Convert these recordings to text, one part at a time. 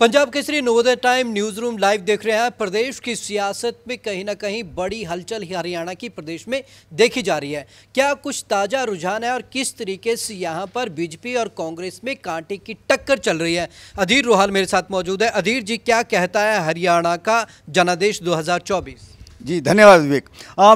Punjab Kesari Navodaya time newsroom live देख रहे हैं प्रदेश की सियासत में कहीं ना कहीं बड़ी हलचल ही हरियाणा की प्रदेश में देखी जा रही है क्या कुछ ताज़ा रुझान है और किस तरीके से यहाँ पर बीजेपी और कांग्रेस में कांटे की टक्कर चल रही है अधीर रोहाल मेरे साथ मौजूद है अधीर जी क्या कहता है हरियाणा का जनादेश दो जी धन्यवाद विवेक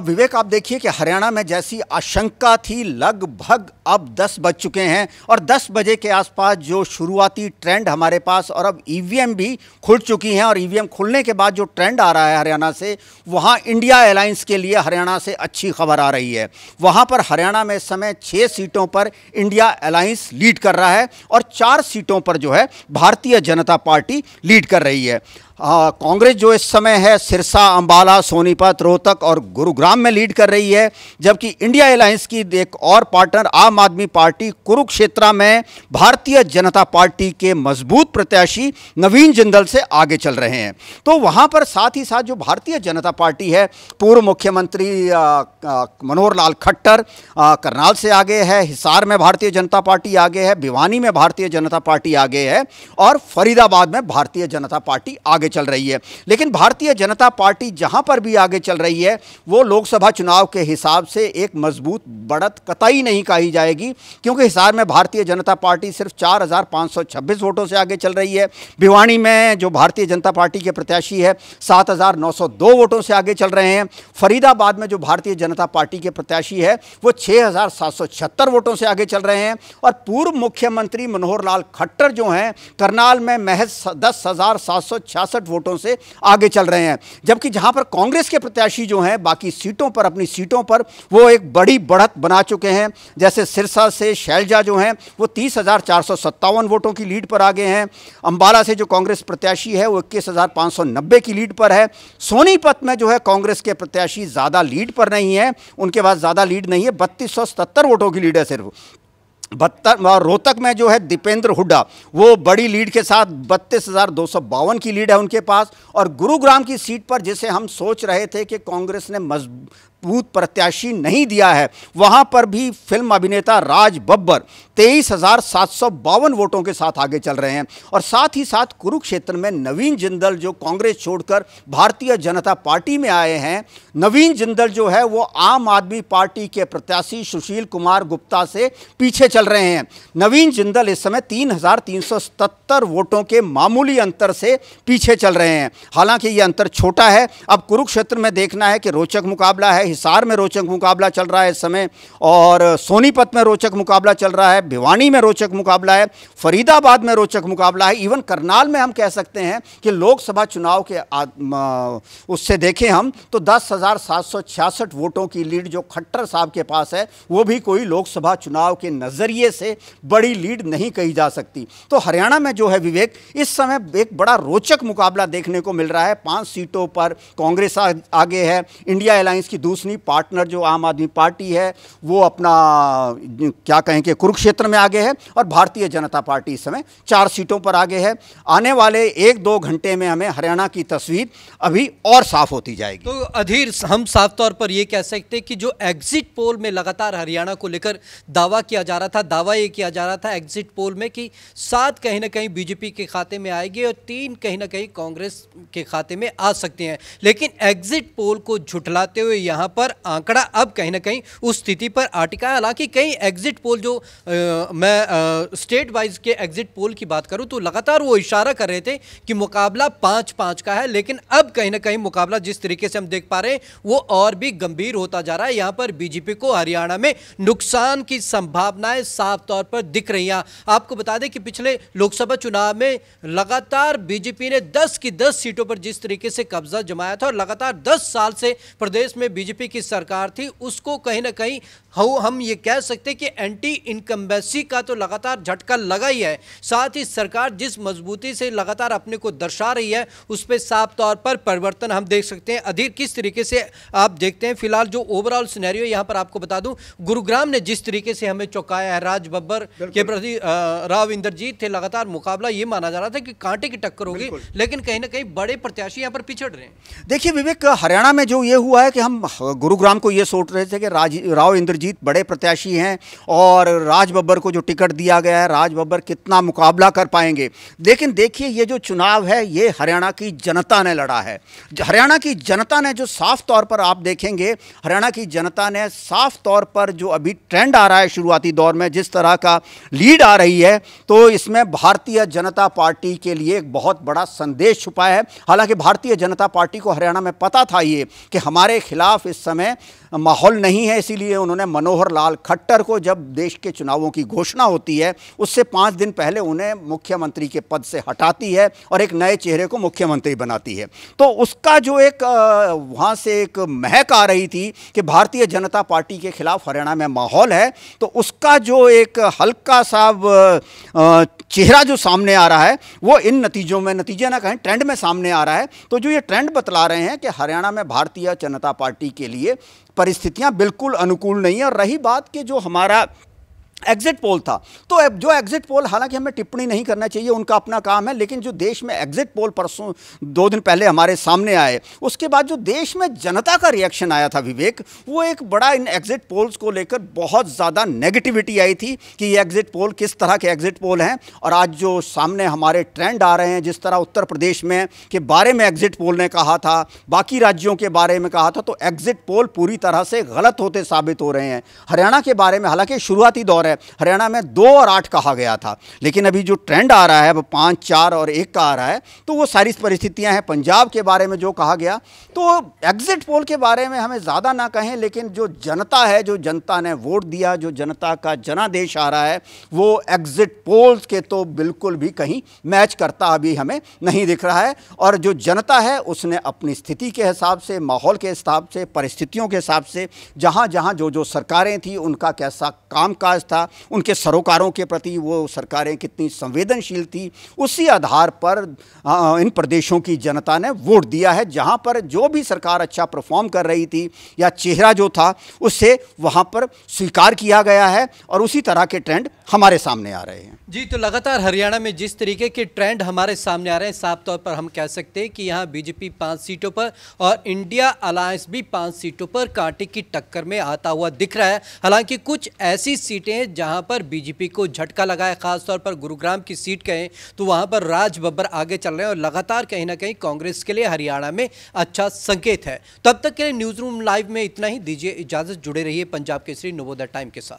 विवेक आप देखिए कि हरियाणा में जैसी आशंका थी लगभग अब 10 बज चुके हैं और 10 बजे के आसपास जो शुरुआती ट्रेंड हमारे पास और अब ईवीएम भी खुल चुकी हैं और ईवीएम खुलने के बाद जो ट्रेंड आ रहा है हरियाणा से वहाँ इंडिया एयरलाइंस के लिए हरियाणा से अच्छी खबर आ रही है वहाँ पर हरियाणा में इस समय छः सीटों पर इंडिया एलायंस लीड कर रहा है और चार सीटों पर जो है भारतीय जनता पार्टी लीड कर रही है कांग्रेस जो इस समय है सिरसा अंबाला सोनीपत रोहतक और गुरुग्राम में लीड कर रही है जबकि इंडिया अलायंस की एक और पार्टनर आम आदमी पार्टी कुरुक्षेत्रा में भारतीय जनता पार्टी के मजबूत प्रत्याशी नवीन जिंदल से आगे चल रहे हैं तो वहाँ पर साथ ही साथ जो भारतीय जनता पार्टी है पूर्व मुख्यमंत्री मनोहर लाल खट्टर करनाल से आगे है हिसार में भारतीय जनता पार्टी आगे है भिवानी में भारतीय जनता पार्टी आगे है और फरीदाबाद में भारतीय जनता पार्टी आगे चल रही है लेकिन भारतीय जनता पार्टी जहां पर भी आगे चल रही है वो लोकसभा चुनाव के हिसाब से एक मजबूत बढ़त कतई नहीं कही जाएगी क्योंकि हिसार में भारतीय जनता पार्टी सिर्फ चार वोटों से आगे चल रही है भिवानी में जो भारतीय जनता पार्टी के प्रत्याशी है सात वोटों से आगे चल रहे हैं फरीदाबाद में जो भारतीय जनता पार्टी के प्रत्याशी है वो छः वोटों से आगे चल रहे हैं और पूर्व मुख्यमंत्री मनोहर लाल खट्टर जो हैं करनाल में महज दस सड़सठ वोटों से आगे चल रहे हैं जबकि जहां पर कांग्रेस के प्रत्याशी जो हैं बाकी सीटों पर अपनी सीटों पर वो एक बड़ी बढ़त बना चुके हैं जैसे सिरसा से शैलजा जो हैं वो तीस वोटों की लीड पर आगे हैं अम्बाला से जो कांग्रेस प्रत्याशी है वो इक्कीस की लीड पर है सोनीपत में जो है कांग्रेस के प्रत्याशी ज़्यादा लीड पर नहीं है उनके पास ज़्यादा लीड नहीं है बत्तीस वोटों की लीड है सिर्फ बहत्तर रोहतक में जो है दीपेंद्र हुड्डा वो बड़ी लीड के साथ बत्तीस हज़ार दो सौ बावन की लीड है उनके पास और गुरुग्राम की सीट पर जिसे हम सोच रहे थे कि कांग्रेस ने मजबूत प्रत्याशी नहीं दिया है वहाँ पर भी फिल्म अभिनेता राज बब्बर तेईस हज़ार सात सौ बावन वोटों के साथ आगे चल रहे हैं और साथ ही साथ कुरुक्षेत्र में नवीन जिंदल जो कांग्रेस छोड़कर भारतीय जनता पार्टी में आए हैं नवीन जिंदल जो है वो आम आदमी पार्टी के प्रत्याशी सुशील कुमार गुप्ता से पीछे चल चल रहे हैं नवीन जिंदल इस समय 3,377 वोटों के मामूली अंतर से पीछे चल रहे हैं हालांकि ये अंतर छोटा है अब कुरुक्षेत्र में देखना है कि रोचक मुकाबला है हिसार में रोचक मुकाबला चल रहा है इस समय और सोनीपत में रोचक मुकाबला चल रहा है भिवानी में रोचक मुकाबला है फरीदाबाद में रोचक मुकाबला है इवन करनाल में हम कह सकते हैं कि लोकसभा चुनाव के उससे देखें हम तो दस हज़ार सात सौ छियासठ वोटों की लीड जो खट्टर साहब के पास है वो भी कोई लोकसभा चुनाव के नज़र नज़रिए से बड़ी लीड नहीं कही जा सकती तो हरियाणा में जो है विवेक इस समय एक बड़ा रोचक मुकाबला देखने को मिल रहा है पांच सीटों पर कांग्रेस आगे है इंडिया अलायंस की दूसरी पार्टनर जो आम आदमी पार्टी है वो अपना क्या कहें कि कुरुक्षेत्र में आगे है और भारतीय जनता पार्टी इस समय चार सीटों पर आगे है आने वाले एक दो घंटे में हमें हरियाणा की तस्वीर अभी और साफ होती जाएगी तो अधीर हम साफ तौर पर यह कह सकते हैं कि जो एग्जिट पोल में लगातार हरियाणा को लेकर दावा किया जा रहा था था दावा ये किया जा रहा था एग्जिट पोल में कि सात कहीं ना कहीं बीजेपी के खाते में आएगी और तीन कहीं ना कहीं कांग्रेस के खाते में आ सकते हैं लेकिन एग्जिट पोल को झुठलाते हुए यहाँ पर आंकड़ा अब कहीं ना कहीं उस स्थिति पर आटिका हालांकि कई एग्जिट पोल जो आ, मैं आ, स्टेट वाइज के एग्जिट पोल की बात करूँ तो लगातार वो इशारा कर रहे थे कि मुकाबला पाँच पाँच का है लेकिन अब कहीं ना कहीं मुकाबला जिस तरीके से हम देख पा रहे हैं वो और भी गंभीर होता जा रहा है यहाँ पर बीजेपी को हरियाणा में नुकसान की संभावनाएं साफ तौर पर दिख रही हैं आपको बता दें कि पिछले लोकसभा चुनाव में लगातार बीजेपी ने 10 की 10 सीटों पर जिस तरीके से कब्जा जमाया था और लगातार 10 साल से प्रदेश में बीजेपी की सरकार थी उसको कहीं ना कहीं हम ये कह सकते कि एंटी इनकम्बेसी का तो लगातार झटका लगा ही है साथ ही सरकार जिस मजबूती से लगातार अपने को दर्शा रही है उस पर साफ तौर पर परिवर्तन हम देख सकते हैं अधिक किस तरीके से आप देखते हैं फिलहाल जो ओवरऑल सिनेरियो यहाँ पर आपको बता दूं गुरुग्राम ने जिस तरीके से हमें चौंकाया है राज बब्बर के प्रति राव इंद्रजीत थे लगातार मुकाबला ये माना जा रहा था कि कांटे की टक्कर होगी लेकिन कहीं ना कहीं बड़े प्रत्याशी यहाँ पर पिछड़ रहे हैं देखिए विवेक हरियाणा में जो ये हुआ है कि हम गुरुग्राम को ये सोच रहे थे कि राज राव इंद्रजीत बड़े प्रत्याशी हैं और राज बब्बर को जो टिकट दिया गया है राज बब्बर कितना मुकाबला कर पाएंगे लेकिन देखिए ये जो चुनाव है ये हरियाणा की जनता ने लड़ा है हरियाणा की जनता ने जो साफ तौर पर आप देखेंगे हरियाणा की जनता ने साफ तौर पर जो अभी ट्रेंड आ रहा है शुरुआती दौर में जिस तरह का लीड आ रही है तो इसमें भारतीय जनता पार्टी के लिए एक बहुत बड़ा संदेश छुपा है हालांकि भारतीय जनता पार्टी को हरियाणा में पता था ये कि हमारे खिलाफ इस समय माहौल नहीं है इसीलिए उन्होंने मनोहर लाल खट्टर को जब देश के चुनावों की घोषणा होती है उससे पाँच दिन पहले उन्हें मुख्यमंत्री के पद से हटाती है और एक नए चेहरे को मुख्यमंत्री बनाती है तो उसका जो एक वहाँ से एक महक आ रही थी कि भारतीय जनता पार्टी के खिलाफ हरियाणा में माहौल है तो उसका जो जो एक हल्का सा चेहरा जो सामने आ रहा है वो इन नतीजों में नतीजे ना कहें ट्रेंड में सामने आ रहा है तो जो ये ट्रेंड बतला रहे हैं कि हरियाणा में भारतीय जनता पार्टी के लिए परिस्थितियां बिल्कुल अनुकूल नहीं है और रही बात कि जो हमारा एग्जिट पोल था तो जो एग्जिट पोल हालांकि हमें टिप्पणी नहीं करना चाहिए उनका अपना काम है लेकिन जो देश में एग्जिट पोल परसों दो दिन पहले हमारे सामने आए उसके बाद जो देश में जनता का रिएक्शन आया था विवेक वो एक बड़ा इन एग्जिट पोल्स को लेकर बहुत ज़्यादा नेगेटिविटी आई थी कि ये एग्जिट पोल किस तरह के एग्जिट पोल हैं और आज जो सामने हमारे ट्रेंड आ रहे हैं जिस तरह उत्तर प्रदेश में के बारे में एग्जिट पोल ने कहा था बाकी राज्यों के बारे में कहा था तो एग्जिट पोल पूरी तरह से गलत होते साबित हो रहे हैं हरियाणा के बारे में हालांकि शुरुआती दौर है हरियाणा में दो और आठ कहा गया था लेकिन अभी जो ट्रेंड आ रहा है वो पाँच चार और एक का आ रहा है तो वो सारी परिस्थितियाँ हैं पंजाब के बारे में जो कहा गया तो एग्जिट पोल के बारे में हमें ज़्यादा ना कहें लेकिन जो जनता है जो जनता ने वोट दिया जो जनता का जनादेश आ रहा है वो एग्जिट पोल्स के तो बिल्कुल भी कहीं मैच करता अभी हमें नहीं दिख रहा है और जो जनता है उसने अपनी स्थिति के हिसाब से माहौल के हिसाब से परिस्थितियों के हिसाब से जहां जहां जो जो सरकारें थी उनका कैसा कामकाज था था उनके सरोकारों के प्रति वो सरकारें कितनी संवेदनशील थी उसी आधार पर इन प्रदेशों की जनता ने वोट दिया है जहाँ पर जो भी सरकार अच्छा परफॉर्म कर रही थी या चेहरा जो था उससे वहाँ पर स्वीकार किया गया है और उसी तरह के ट्रेंड हमारे सामने आ रहे हैं जी तो लगातार हरियाणा में जिस तरीके के ट्रेंड हमारे सामने आ रहे हैं साफ तौर पर हम कह सकते हैं कि यहाँ बीजेपी पांच सीटों पर और इंडिया अलायंस भी पांच सीटों पर कांटे की टक्कर में आता हुआ दिख रहा है हालांकि कुछ ऐसी सीटें हैं जहां पर बीजेपी को झटका लगा है खासतौर पर गुरुग्राम की सीट कहें तो वहां पर राज बब्बर आगे चल रहे हैं और लगातार कहीं ना कहीं कांग्रेस के लिए हरियाणा में अच्छा संकेत है तब तक के लिए न्यूज़ रूम लाइव में इतना ही दीजिए इजाज़त जुड़े रहिए पंजाब केसरी नवोदय टाइम के साथ